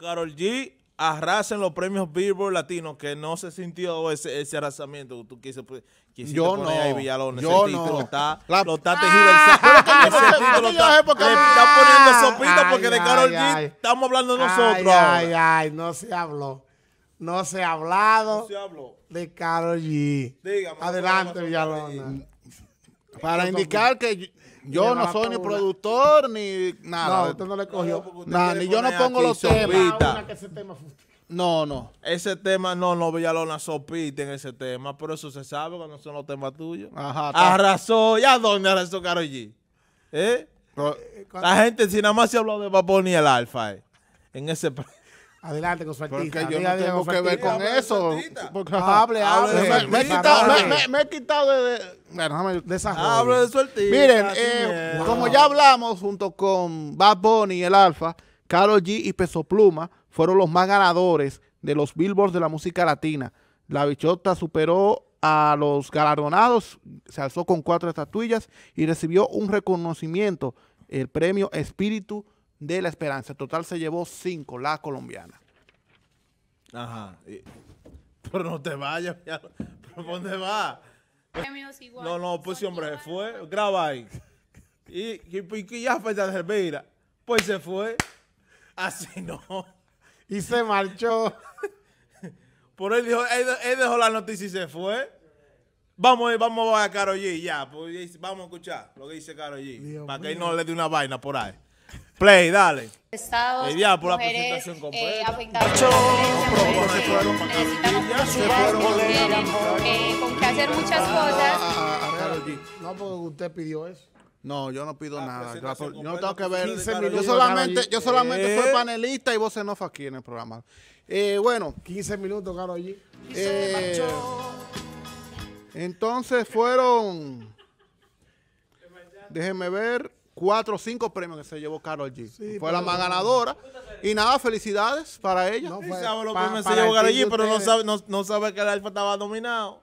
Carol G arrasa en los premios Billboard Latinos, que no se sintió ese, arrasamiento. Tú pues, quisiste yo poner no, ahí Villalona. Yo ese título no. está, lo está tejido ah, el saco. Ese está, le está poniendo sopita porque de Carol G estamos hablando nosotros. Ay, ay, no se habló. No se ha hablado no se habló. de Carol G. Dígame, Adelante, Villalona. Para indicar que yo no soy ni productor ni nada. No, no le cogió. nada, ni yo no pongo los temas. Ah, no, no. Ese tema, no, no, Villalona sopita en ese tema, pero eso se sabe cuando son los temas tuyos. Ajá. Arrasó, ¿y a dónde arrasó Karol G? ¿Eh? la gente, si nada más se habló de vapor y el Alfa, eh, en ese... Adelante con su artista. Porque yo no tengo que ver con eso. Porque hable, hable. Me, he quitado de... Bueno, Hable de su Miren, eh, como ya hablamos, junto con Bad Bunny y el Alfa, Carol G y Peso Pluma fueron los más ganadores de los billboards de la música latina. La bichota superó a los galardonados, se alzó con cuatro estatuillas y recibió un reconocimiento, el premio Espíritu de la esperanza. Total se llevó cinco, la colombiana. Ajá. pero no te vayas, ya, ¿pero dónde va? No, no, pues si hombre, se fue, graba ahí. Y, y, y ya fue de mira, pues se fue. Así no. Y se marchó. Por él dijo, él, dejó la noticia y se fue. Vamos, eh, vamos a Karol G, ya, pues, vamos a escuchar lo que dice Karol G. Para que no le dé una vaina por ahí. Play, dale. Estados, eh, por la presentación completa. Eh, no, por con que hacer muchas ah, cosas. Ah, ah, no, porque usted pidió eso. No, yo no pido nada. Yo, no tengo que ver. yo solamente, yo solamente fui eh. panelista y vos no vocenofa aquí en el programa. Eh, bueno. 15 minutos, Caro allí. Eh, entonces fueron. Déjenme ver cuatro o cinco premios que se llevó Carol G. fue la más ganadora. Y nada, felicidades para ella. No, sabe lo que se llevó G, pero no sabe, que el Alfa estaba dominado.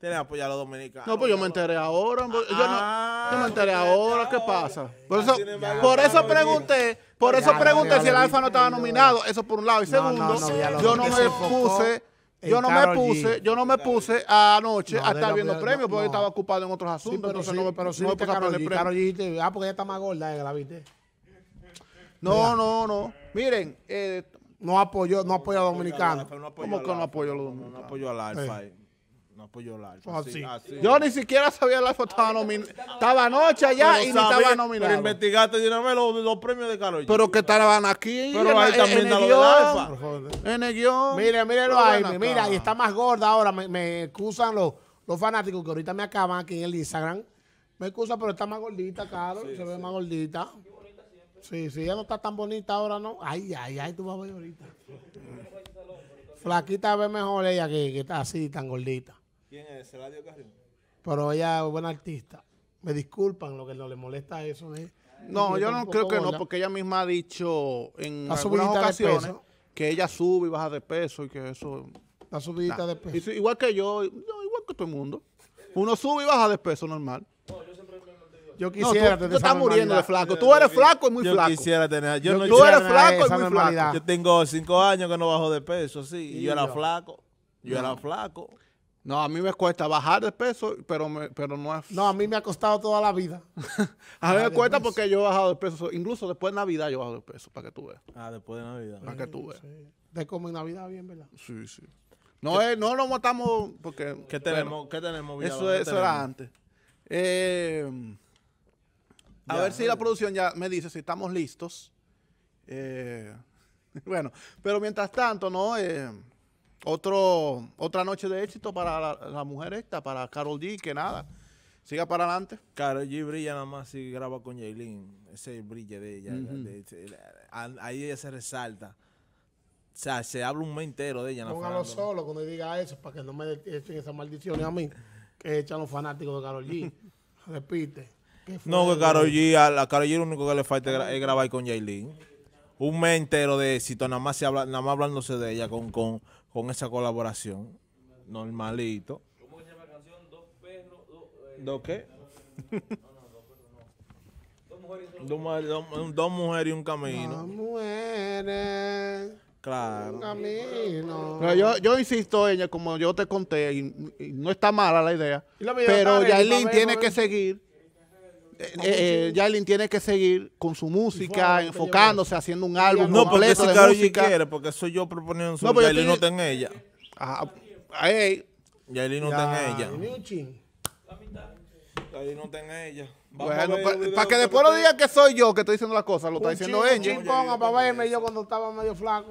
Tiene que apoyar a los dominicanos. No, pues yo me enteré ahora. yo, no, me ah, enteré ahora. ¿Qué pasa? Ah, por eso, por eso pregunté, por eso pregunté si el Alfa no estaba nominado. Eso por un lado. Y segundo, yo no me puse yo no me puse, yo no me puse anoche a estar viendo premios porque yo estaba ocupado en otros asuntos, pero si no me pero sí no puse a ah, porque ella está más gorda, eh, la viste. No, no, no. Miren, eh, no apoyó, no apoyó a dominicanos. ¿Cómo que no apoyo a los dominicanos? No apoyó al Alfa. Eh. No, apoyo pues yo pues Yo ni siquiera sabía la alfa estaba nominada. Estaba anoche allá y ni estaba nominada. Pero investigaste y los, los premios de Carlos Pero que estaban aquí. Pero ahí también en, lo el alfa. En el guión. Mire, mírelo ahí. Mira, y está más gorda ahora. Me, me excusan los, los fanáticos que ahorita me acaban aquí en el Instagram. Me excusa, pero está más gordita, Carlos se ve más gordita. Sí, sí, ella no está tan bonita ahora, ¿no? Ay, ay, ay, tú vas a ver ahorita. Flaquita ve mejor ella que, que está así, tan gordita. Pero ella es buena artista. Me disculpan lo que no le molesta eso No, yo no creo que no, porque ella misma ha dicho en algunas ocasiones que ella sube y baja de peso y que eso... La subidita de peso. Igual que yo, igual que todo el mundo. Uno sube y baja de peso, normal. Yo quisiera tú, tener tú eres flaco y muy flaco. quisiera tú eres flaco y muy flaco. Yo tengo cinco años que no bajo de peso, sí. y yo, era flaco. Yo era flaco. No, a mí me cuesta bajar de peso, pero, me, pero no es... No, a mí me ha costado toda la vida. a ver, cuesta porque yo he bajado de peso. Incluso después de Navidad yo he bajado de peso, para que tú veas. Ah, después de Navidad. Para que tú veas. Sí. De en Navidad bien, ¿verdad? Sí, sí. No, eh, no lo matamos porque... ¿Qué tenemos? bien ¿Qué tenemos, Eso, era antes. Eh, a ver si la producción ya me dice si estamos listos. Eh, bueno, pero mientras tanto, ¿no? Otro, otra noche de éxito para la, mujer esta, para Carol G, que nada. Siga para adelante. Carol G brilla nada más si graba con Jaylin. Ese brille de ella. ahí ella se resalta. O sea, se habla un mes entero de ella. Póngalo solo cuando diga eso para que no me echen esas maldiciones a mí que echan los fanáticos de Carol G. Repite. No, que Karol G, a, Karol G lo único que le falta es grabar con Jaylin un mes entero de éxito, nada más, se habla, nada más hablándose de ella con, con, con esa colaboración. Normalito. ¿Cómo se llama la canción? Dos perros. ¿Dos eh, ¿Dos qué? No, no, dos perros no. Dos mujeres, y un camino. Dos mujeres. Claro. Un camino. yo, yo insisto, ella, como yo te conté, y, no está mala la idea, pero Yailin tiene que seguir eh, eh Yailin tiene que seguir con su música, enfocándose, haciendo un álbum no, porque si Quiere, porque soy yo proponiendo su no, pero pues Yailin no está en ella. Ajá. hey. Yailin no está en ella. Yailin no está ella. para que después lo digan que soy yo que estoy diciendo las cosas, lo está diciendo ella. Un yo cuando estaba medio flaco.